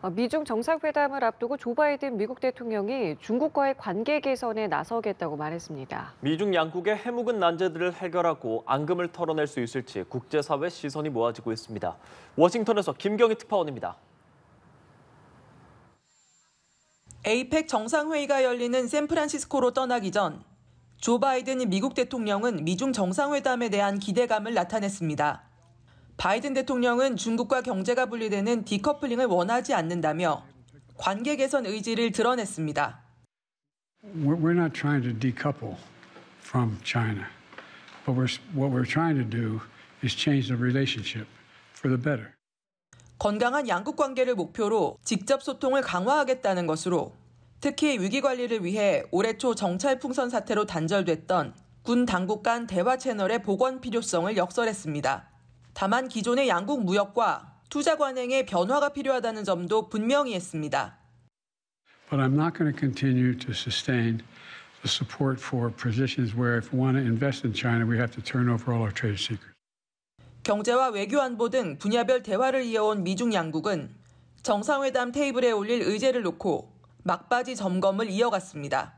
어, 미중 정상회담을 앞두고 조 바이든 미국 대통령이 중국과의 관계 개선에 나서겠다고 말했습니다. 미중 양국의 해묵은 난제들을 해결하고 앙금을 털어낼 수 있을지 국제사회 시선이 모아지고 있습니다. 워싱턴에서 김경희 특파원입니다. 에이펙 정상회의가 열리는 샌프란시스코로 떠나기 전조 바이든 미국 대통령은 미중 정상회담에 대한 기대감을 나타냈습니다. 바이든 대통령은 중국과 경제가 분리되는 디커플링을 원하지 않는다며 관계 개선 의지를 드러냈습니다. We're not trying to decouple from China. But we're, what we're trying to do is change the relationship for the better. 건강한 양국 관계를 목표로 직접 소통을 강화하겠다는 것으로 특히 위기 관리를 위해 올해 초 정찰 풍선 사태로 단절됐던 군 당국 간 대화 채널의 복원 필요성을 역설했습니다. 다만 기존의 양국 무역과 투자 관행의 변화가 필요하다는 점도 분명히 했습니다. But I'm not going to continue to sustain the support for positions where if we want to invest in China, we have to turn over all our trade secrets. 경제와 외교 안보 등 분야별 대화를 이어온 미중 양국은 정상회담 테이블에 올릴 의제를 놓고 막바지 점검을 이어갔습니다.